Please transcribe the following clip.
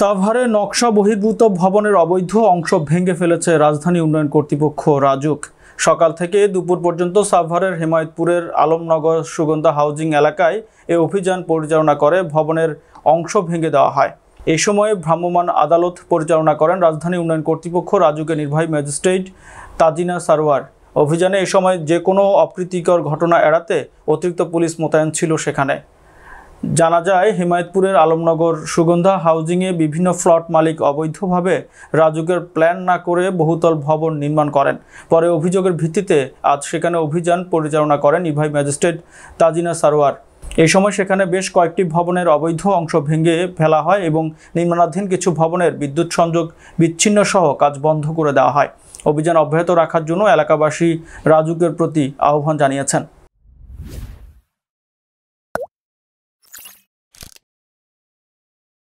সাভারে নকশা বহির্ভূত ভবনের অবৈধ অংশ ভেঙে ফেলেছে রাজধানী উন্নয়ন কর্তৃপক্ষ রাজুক সকাল থেকে দুপুর পর্যন্ত সাভারের হেমায়তপুরের আলমনগর সুগন্ধা হাউজিং এলাকায় এ অভিযান পরিচালনা করে ভবনের অংশ ভেঙে দেওয়া হয় এ সময়ে ভ্রাম্যমাণ আদালত পরিচালনা করেন রাজধানী উন্নয়ন কর্তৃপক্ষ রাজুকের নির্বাহী ম্যাজিস্ট্রেট তাজিনা সারোয়ার অভিযানে এ সময় যে কোনো অপ্রীতিকর ঘটনা এড়াতে অতিরিক্ত পুলিশ মোতায়েন ছিল সেখানে জানা যায় হিমায়তপুরের আলমনগর সুগন্ধা হাউজিংয়ে বিভিন্ন ফ্লট মালিক অবৈধভাবে রাজুকের প্ল্যান না করে বহুতল ভবন নির্মাণ করেন পরে অভিযোগের ভিত্তিতে আজ সেখানে অভিযান পরিচালনা করেন ইভাই ম্যাজিস্ট্রেট তাজিনা সারোয়ার এই সময় সেখানে বেশ কয়েকটি ভবনের অবৈধ অংশ ভেঙে ফেলা হয় এবং নির্মাণাধীন কিছু ভবনের বিদ্যুৎ সংযোগ বিচ্ছিন্ন সহ কাজ বন্ধ করে দেওয়া হয় অভিযান অব্যাহত রাখার জন্য এলাকাবাসী রাজুকের প্রতি আহ্বান জানিয়েছেন